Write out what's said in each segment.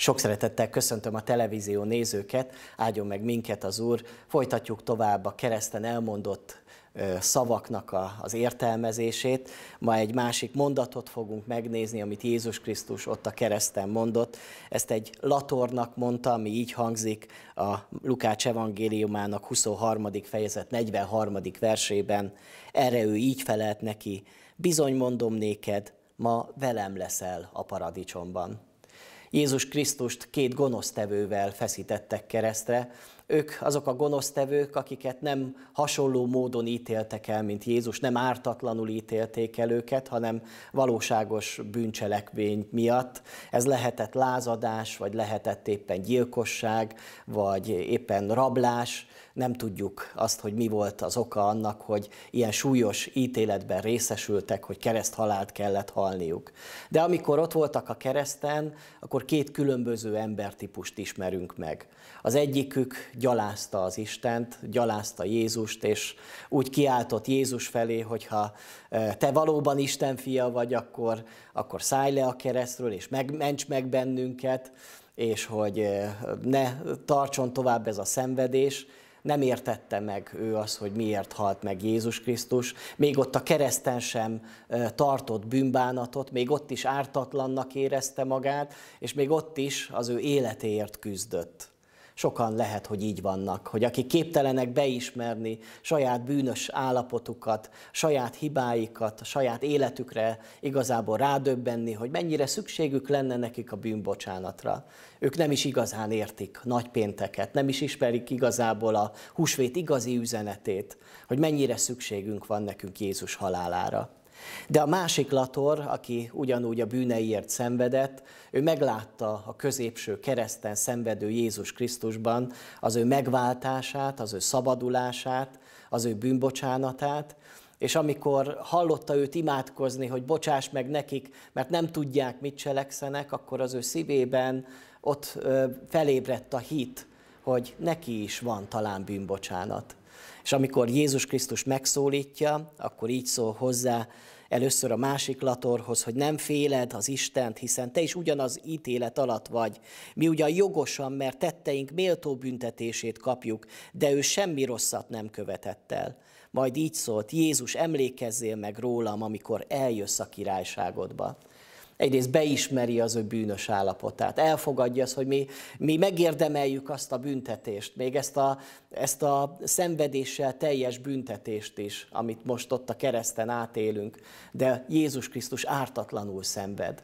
Sok szeretettel köszöntöm a televízió nézőket, áldjon meg minket az Úr. Folytatjuk tovább a kereszten elmondott szavaknak a, az értelmezését. Ma egy másik mondatot fogunk megnézni, amit Jézus Krisztus ott a kereszten mondott. Ezt egy latornak mondta, ami így hangzik a Lukács evangéliumának 23. fejezet 43. versében. Erre ő így felelt neki, bizony mondom néked, ma velem leszel a paradicsomban. Jézus Krisztust két gonosztevővel feszítettek keresztre, ők azok a gonosztevők, akiket nem hasonló módon ítéltek el, mint Jézus, nem ártatlanul ítélték el őket, hanem valóságos bűncselekvény miatt. Ez lehetett lázadás, vagy lehetett éppen gyilkosság, vagy éppen rablás. Nem tudjuk azt, hogy mi volt az oka annak, hogy ilyen súlyos ítéletben részesültek, hogy kereszthalált kellett halniuk. De amikor ott voltak a kereszten, akkor két különböző embertípust ismerünk meg. Az egyikük gyalázta az Istent, gyalázta Jézust, és úgy kiáltott Jézus felé, hogyha e, te valóban Isten fia vagy, akkor, akkor szállj le a keresztről, és megments meg bennünket, és hogy e, ne tartson tovább ez a szenvedés, nem értette meg ő az, hogy miért halt meg Jézus Krisztus, még ott a kereszten sem e, tartott bűnbánatot, még ott is ártatlannak érezte magát, és még ott is az ő életéért küzdött sokan lehet, hogy így vannak, hogy akik képtelenek beismerni saját bűnös állapotukat, saját hibáikat, saját életükre igazából rádöbbenni, hogy mennyire szükségük lenne nekik a bűnbocsánatra. Ők nem is igazán értik nagypénteket, nem is ismerik igazából a húsvét igazi üzenetét, hogy mennyire szükségünk van nekünk Jézus halálára. De a másik Lator, aki ugyanúgy a bűneiért szenvedett, ő meglátta a középső kereszten szenvedő Jézus Krisztusban az ő megváltását, az ő szabadulását, az ő bűnbocsánatát, és amikor hallotta őt imádkozni, hogy bocsáss meg nekik, mert nem tudják, mit cselekszenek, akkor az ő szívében ott felébredt a hit, hogy neki is van talán bűnbocsánat. És amikor Jézus Krisztus megszólítja, akkor így szól hozzá, először a másik latorhoz, hogy nem féled az Istent, hiszen te is ugyanaz ítélet alatt vagy. Mi ugyan jogosan, mert tetteink méltó büntetését kapjuk, de ő semmi rosszat nem követett el. Majd így szólt, Jézus, emlékezzél meg rólam, amikor eljössz a királyságodba egyrészt beismeri az ő bűnös állapotát, elfogadja azt, hogy mi, mi megérdemeljük azt a büntetést, még ezt a, ezt a szenvedéssel teljes büntetést is, amit most ott a kereszten átélünk, de Jézus Krisztus ártatlanul szenved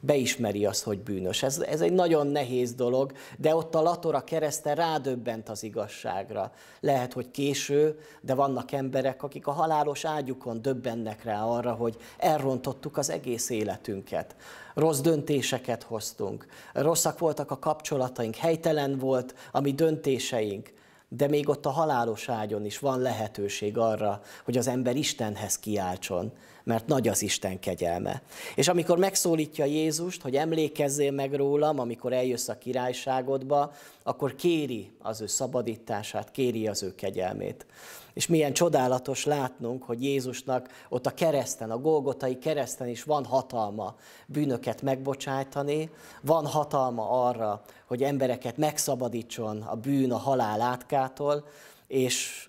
beismeri azt, hogy bűnös. Ez, ez egy nagyon nehéz dolog, de ott a latora kereszte rádöbbent az igazságra. Lehet, hogy késő, de vannak emberek, akik a halálos ágyukon döbbennek rá arra, hogy elrontottuk az egész életünket. Rossz döntéseket hoztunk, rosszak voltak a kapcsolataink, helytelen volt a mi döntéseink, de még ott a halálos ágyon is van lehetőség arra, hogy az ember Istenhez kiáltson, mert nagy az Isten kegyelme. És amikor megszólítja Jézust, hogy emlékezzél meg rólam, amikor eljössz a királyságodba, akkor kéri az ő szabadítását, kéri az ő kegyelmét. És milyen csodálatos látnunk, hogy Jézusnak ott a kereszten, a Golgotai kereszten is van hatalma bűnöket megbocsájtani, van hatalma arra, hogy embereket megszabadítson a bűn a halál átkától, és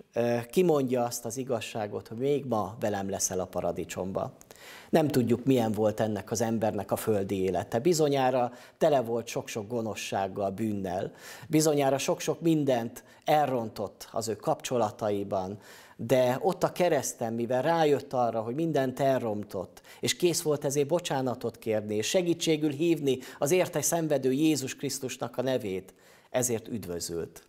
kimondja azt az igazságot, hogy még ma velem leszel a paradicsomba. Nem tudjuk, milyen volt ennek az embernek a földi élete. Bizonyára tele volt sok-sok gonoszsággal, bűnnel. Bizonyára sok-sok mindent elrontott az ő kapcsolataiban, de ott a keresztem, mivel rájött arra, hogy mindent elromtott, és kész volt ezért bocsánatot kérni, és segítségül hívni az érte szenvedő Jézus Krisztusnak a nevét, ezért üdvözült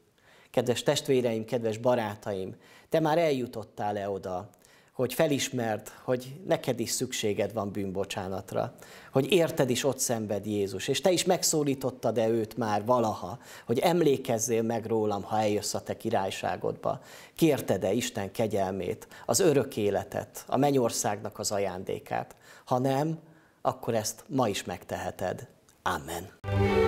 kedves testvéreim, kedves barátaim, te már eljutottál le oda, hogy felismerd, hogy neked is szükséged van bűnbocsánatra, hogy érted is ott szenved Jézus, és te is megszólítottad de őt már valaha, hogy emlékezzél meg rólam, ha eljössz a te királyságodba. Kérted-e Isten kegyelmét, az örök életet, a mennyországnak az ajándékát? Ha nem, akkor ezt ma is megteheted. Amen.